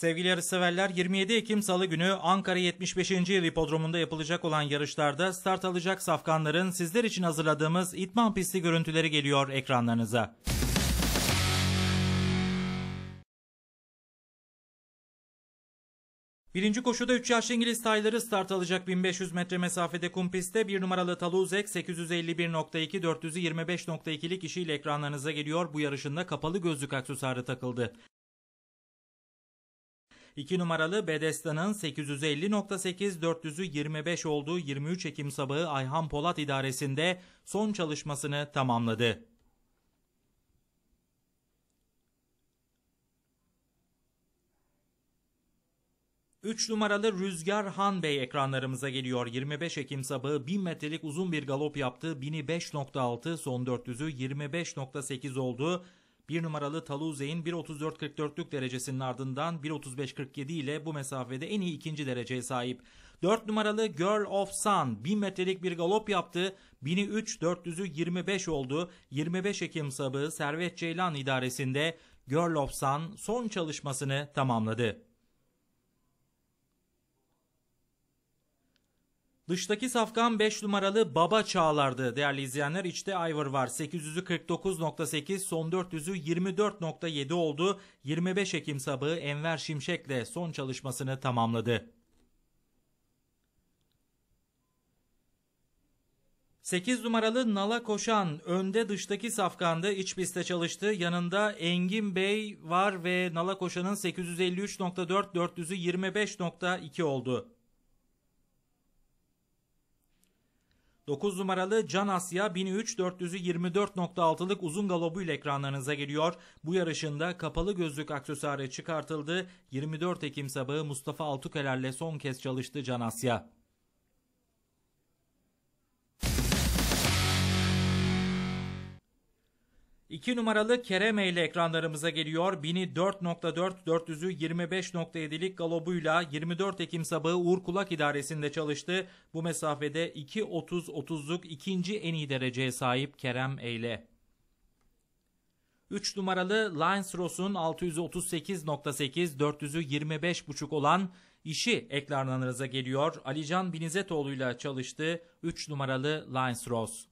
Sevgili yarışseverler 27 Ekim Salı günü Ankara 75. Yıl Hipodromu'nda yapılacak olan yarışlarda start alacak safkanların sizler için hazırladığımız itman pisti görüntüleri geliyor ekranlarınıza. Birinci koşuda 3 yaşlı İngiliz tayları start alacak 1500 metre mesafede kum pistte 1 numaralı Taluzek 851.2 425.2'lik işiyle ekranlarınıza geliyor. Bu yarışında kapalı gözlük aksesuarı takıldı. 2 numaralı Bedestan'ın 850.8 425 olduğu 23 Ekim sabahı Ayhan Polat idaresinde son çalışmasını tamamladı. Üç numaralı Rüzgar Han Bey ekranlarımıza geliyor. 25 Ekim sabahı 1000 metrelik uzun bir galop yaptı. 1005.6 son 400'ü 25.8 oldu. 1 numaralı Talu Taluze'in 1.34.44'lük derecesinin ardından 1.35.47 ile bu mesafede en iyi ikinci dereceye sahip. 4 numaralı Girl of Sun 1000 metrelik bir galop yaptı. 1003 400'ü 25 oldu. 25 Ekim sabı Servet Ceylan idaresinde Girl of Sun son çalışmasını tamamladı. Dıştaki safkan 5 numaralı Baba Çağlar'dı değerli izleyenler. İçte Ivor var. 800'ü 49.8, son 400'ü 24.7 oldu. 25 Ekim sabahı Enver Şimşek'le son çalışmasını tamamladı. 8 numaralı Nala Koşan önde dıştaki safkanda iç piste çalıştı. Yanında Engin Bey var ve Nala Koşan'ın 853.4 400'ü 25.2 oldu. 9 numaralı Can Asya 1003 424.6'lık uzun galobuyla ekranlarınıza geliyor. Bu yarışında kapalı gözlük aksesuarı çıkartıldı. 24 Ekim sabahı Mustafa Altukeler'le son kez çalıştı Can Asya. 2 numaralı Kereme ile ekranlarımıza geliyor. 1004.4 400'ü 25.7'lik galobuyla 24 Ekim sabahı Uğur Kulak idaresinde çalıştı. Bu mesafede 2.30-30'luk ikinci en iyi dereceye sahip Kerem Eyle. 3 numaralı Lines Ross'un 638.8 400'ü 25.5 olan işi ekranlarınıza geliyor. Alican Binizetoğlu ile çalıştı 3 numaralı Lines Ross.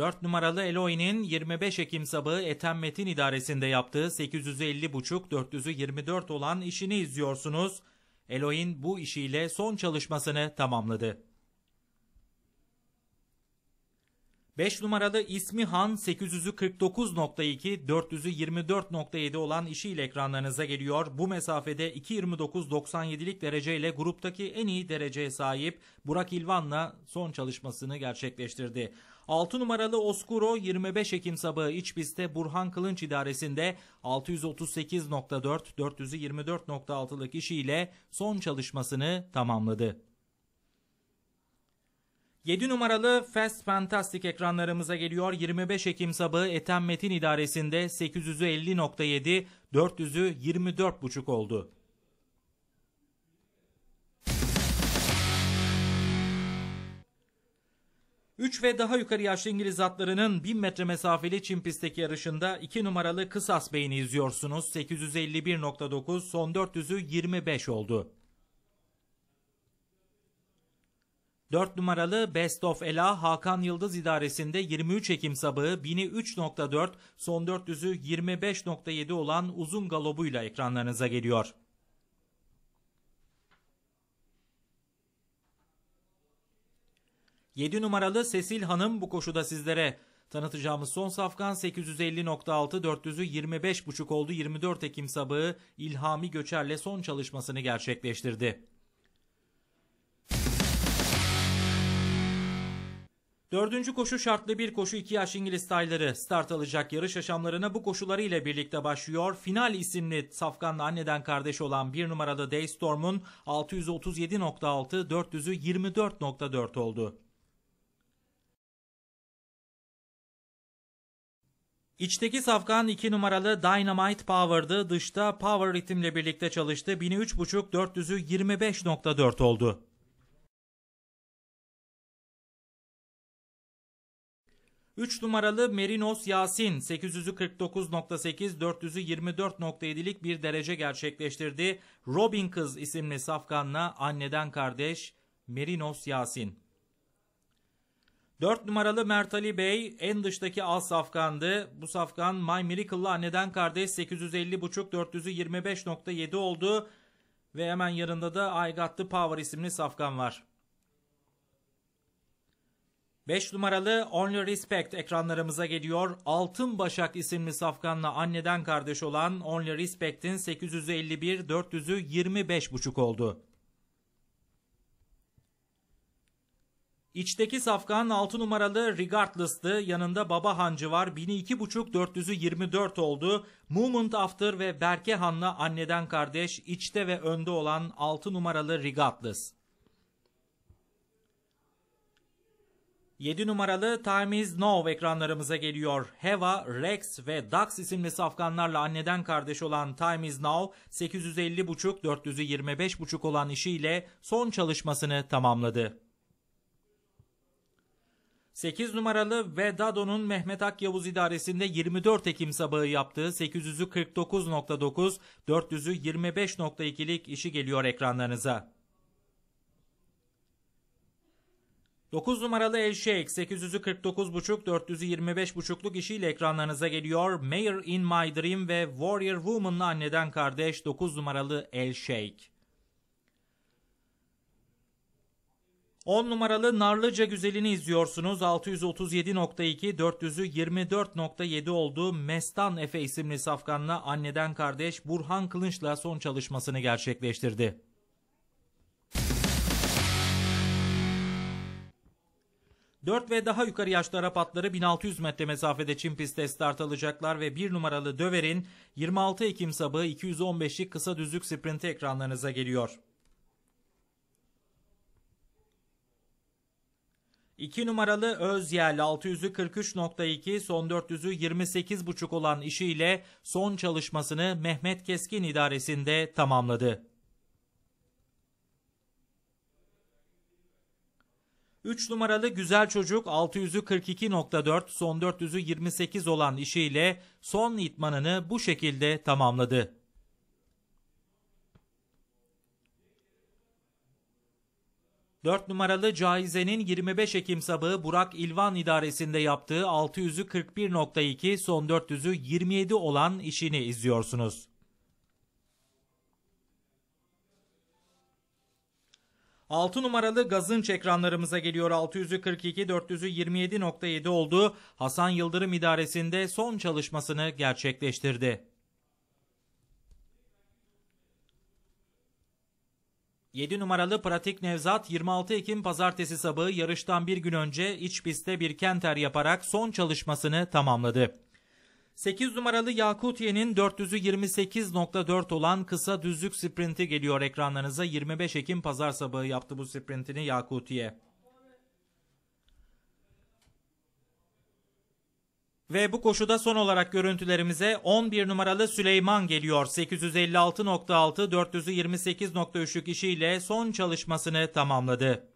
4 numaralı Eloy'nin 25 Ekim sabahı Ethem Metin idaresinde yaptığı 850.5-424 olan işini izliyorsunuz. Eloin bu işiyle son çalışmasını tamamladı. 5 numaralı ismi Han 849.2 424.7 olan işiyle ekranlarınıza geliyor. Bu mesafede 2.29.97'lik dereceyle gruptaki en iyi dereceye sahip Burak İlvan'la son çalışmasını gerçekleştirdi. 6 numaralı Oscuro 25 Ekim sabahı iç pistte Burhan Kılınç idaresinde 638.4 424.6'lık işiyle son çalışmasını tamamladı. 7 numaralı Fast Fantastic ekranlarımıza geliyor. 25 Ekim sabahı Ethem Metin idaresinde 850.7 400'ü 24.5 oldu. 3 ve daha yukarı yaşlı İngiliz atlarının 1000 metre mesafeli çim pistteki yarışında 2 numaralı Kısas Bey'ini izliyorsunuz. 851.9 son 400'ü 25 oldu. 4 numaralı Best of Ela Hakan Yıldız idaresinde 23 Ekim sabahı 1003.4 son 400'ü 25.7 olan uzun galobuyla ekranlarınıza geliyor. 7 numaralı Sesil Hanım bu koşuda sizlere. Tanıtacağımız son safkan 850.6 400'ü oldu 24 Ekim sabahı İlhami Göçer'le son çalışmasını gerçekleştirdi. Dördüncü koşu şartlı bir koşu iki yaş İngiliz tayları. Start alacak yarış aşamlarına bu koşularıyla birlikte başlıyor. Final isimli Safkan'la anneden kardeş olan bir numaralı Daystorm'un 637.6, 400'ü 24.4 oldu. İçteki safkan 2 numaralı Dynamite Power'dı. Dışta Power ritimle birlikte çalıştı. 1003.5 400'ü 25.4 oldu. Üç numaralı Merinos Yasin 800'ü 49.8 400'ü 24.7'lik bir derece gerçekleştirdi. Robin Kız isimli safkanla anneden kardeş Merinos Yasin. 4 numaralı Mert Ali Bey en dıştaki az safkandı. Bu safkan My Miracle'lı anneden kardeş 850.5 425.7 oldu. Ve hemen yanında da I Got The Power isimli safkan var. 5 numaralı Only Respect ekranlarımıza geliyor. Altın Başak isimli safkanla anneden kardeş olan Only Respect'in 851 425.5 oldu. İçteki safkan 6 numaralı Regardless'tı. Yanında Baba Hancı var. 1002.5 400'ü oldu. Moment After ve Berke Han'la anneden kardeş içte ve önde olan 6 numaralı Regardless. 7 numaralı Time is Now ekranlarımıza geliyor. Heva, Rex ve Dax isimli safkanlarla anneden kardeş olan Time is Now 850.5 425.5 olan işiyle son çalışmasını tamamladı. 8 numaralı ve Dado'nun Mehmet Akyavuz idaresinde 24 Ekim sabahı yaptığı 800'ü 49.9, 400'ü 25.2'lik işi geliyor ekranlarınıza. 9 numaralı El Sheikh 849.5 425.5'luk işiyle ekranlarınıza geliyor. Mayor in My Dream ve Warrior Woman'la anneden kardeş 9 numaralı El Sheikh. 10 numaralı Narlıca Güzeli'ni izliyorsunuz. 637.2, 400'ü 24.7 oldu. Mestan Efe isimli safkanla anneden kardeş Burhan Kılınç'la son çalışmasını gerçekleştirdi. Dört ve daha yukarı yaşlı Arap atları 1600 metre mesafede çim pistte start alacaklar ve bir numaralı Döver'in 26 Ekim sabahı 215'lik kısa düzlük sprinti ekranlarınıza geliyor. 2 numaralı Özyel 643.2 son 400'ü 28.5 olan işiyle son çalışmasını Mehmet Keskin idaresinde tamamladı. 3 numaralı Güzel Çocuk 642.4 son 400'ü 28 olan işiyle son itmanını bu şekilde tamamladı. 4 numaralı Caize'nin 25 Ekim sabahı Burak İlvan idaresinde yaptığı 641.2 son 400'ü 27 olan işini izliyorsunuz. Altı numaralı Gazınç ekranlarımıza geliyor. 642 427.7 oldu. Hasan Yıldırım idaresinde son çalışmasını gerçekleştirdi. 7 numaralı Pratik Nevzat 26 Ekim pazartesi sabahı yarıştan bir gün önce iç pistte bir kenter yaparak son çalışmasını tamamladı. 8 numaralı Yakutiye'nin 428.4 olan kısa düzlük sprinti geliyor ekranlarınıza 25 Ekim pazar sabahı yaptı bu sprintini Yakutiye. Ve bu koşuda son olarak görüntülerimize 11 numaralı Süleyman geliyor. 856.6 428.3'lük işiyle son çalışmasını tamamladı.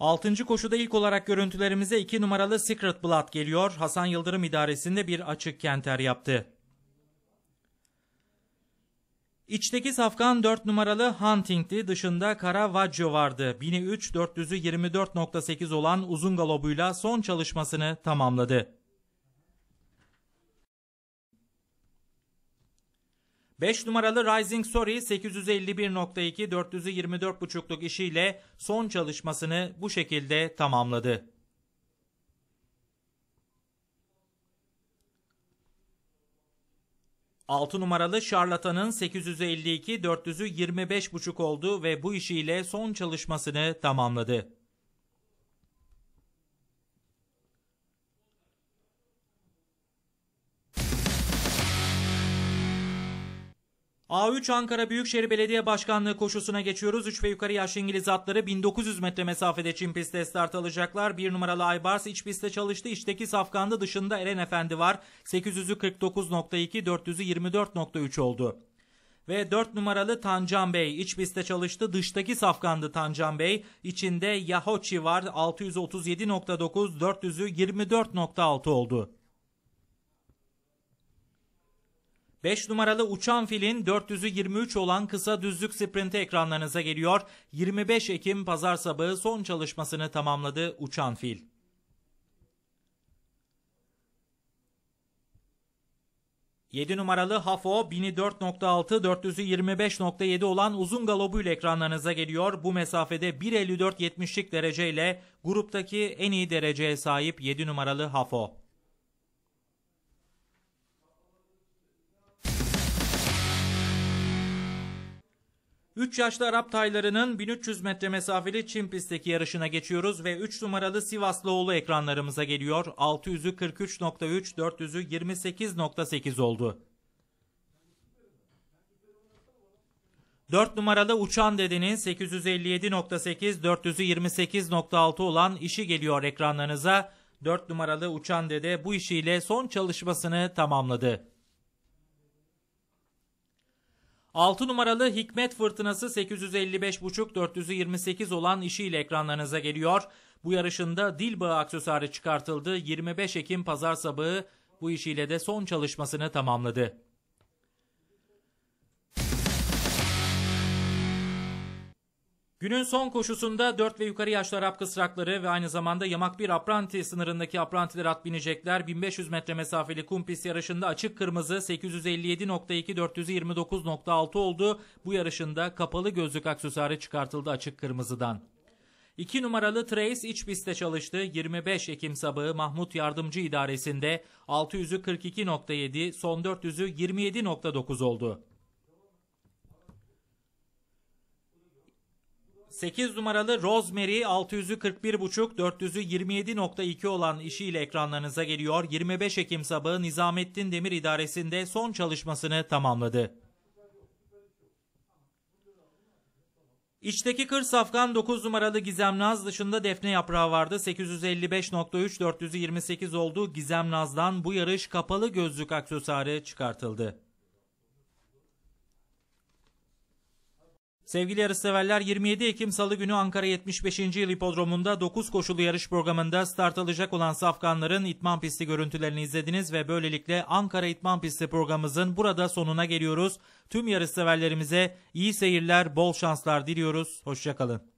Altıncı koşuda ilk olarak görüntülerimize 2 numaralı Secret Blood geliyor. Hasan Yıldırım idaresinde bir açık kenter yaptı. İçteki safkan 4 numaralı Huntingti dışında Caravaggio vardı. 1003 400'ü 24.8 olan uzun galobuyla son çalışmasını tamamladı. 5 numaralı Rising Sorry 851.2 424.5'luk işiyle son çalışmasını bu şekilde tamamladı. 6 numaralı şarlatanın 852 400'ü 25,5 oldu ve bu işiyle son çalışmasını tamamladı. A3 Ankara Büyükşehir Belediye Başkanlığı koşusuna geçiyoruz. 3 ve yukarı yaşlı İngiliz atları 1900 metre mesafede Çin pistte start alacaklar. 1 numaralı Aybars iç pistte çalıştı. İçteki Safkan'da dışında Eren Efendi var. 800'ü 49.2, 400'ü oldu. Ve 4 numaralı Tancan Bey iç pistte çalıştı. Dıştaki safkandı Tancan Bey. İçinde Yahoçi var 637.9, 400'ü 24.6 oldu. 5 numaralı uçan filin 423 olan kısa düzlük sprinti ekranlarınıza geliyor. 25 Ekim pazar sabahı son çalışmasını tamamladı uçan fil. Yedi numaralı Hafo 1004.6 425.7 olan uzun galobuyla ekranlarınıza geliyor. Bu mesafede 1.54.70'lik dereceyle gruptaki en iyi dereceye sahip 7 numaralı Hafo. 3 yaşlı Arap taylarının 1300 metre mesafeli Çin pistteki yarışına geçiyoruz ve 3 numaralı Sivaslıoğlu ekranlarımıza geliyor. 600'ü 43.3, 400'ü 28.8 oldu. 4 numaralı Uçan Dede'nin 857.8, 400'ü 28.6 olan işi geliyor ekranlarınıza. 4 numaralı Uçan Dede bu işiyle son çalışmasını tamamladı. 6 numaralı Hikmet Fırtınası 855.5-428 olan işiyle ekranlarınıza geliyor. Bu yarışında dil bağı aksesuarı çıkartıldı. 25 Ekim pazar sabahı bu işiyle de son çalışmasını tamamladı. Günün son koşusunda 4 ve yukarı yaşlı Arap kısrakları ve aynı zamanda Yamak bir Apranti sınırındaki Aprantiler at binecekler. 1500 metre mesafeli kum pist yarışında açık kırmızı 857.2 429.6 oldu. Bu yarışında kapalı gözlük aksesuarı çıkartıldı açık kırmızıdan. 2 numaralı Trace iç pistte çalıştı. 25 Ekim sabahı Mahmut Yardımcı İdaresi'nde 600'ü 42.7, son 400'ü 27.9 oldu. 8 numaralı Rosemary 641.5 41.5, 400'ü 27.2 olan işiyle ekranlarınıza geliyor. 25 Ekim sabahı Nizamettin Demir İdaresi'nde son çalışmasını tamamladı. İçteki kır safkan 9 numaralı Gizem Naz dışında defne yaprağı vardı. 855.3 428 oldu. Gizem Naz'dan bu yarış kapalı gözlük aksesuarı çıkartıldı. Sevgili yarışseverler 27 Ekim Salı günü Ankara 75. Yıl Hipodromu'nda 9 koşulu yarış programında start alacak olan safkanların itman pisti görüntülerini izlediniz ve böylelikle Ankara İtman Pisti programımızın burada sonuna geliyoruz. Tüm yarışseverlerimize iyi seyirler, bol şanslar diliyoruz. Hoşçakalın.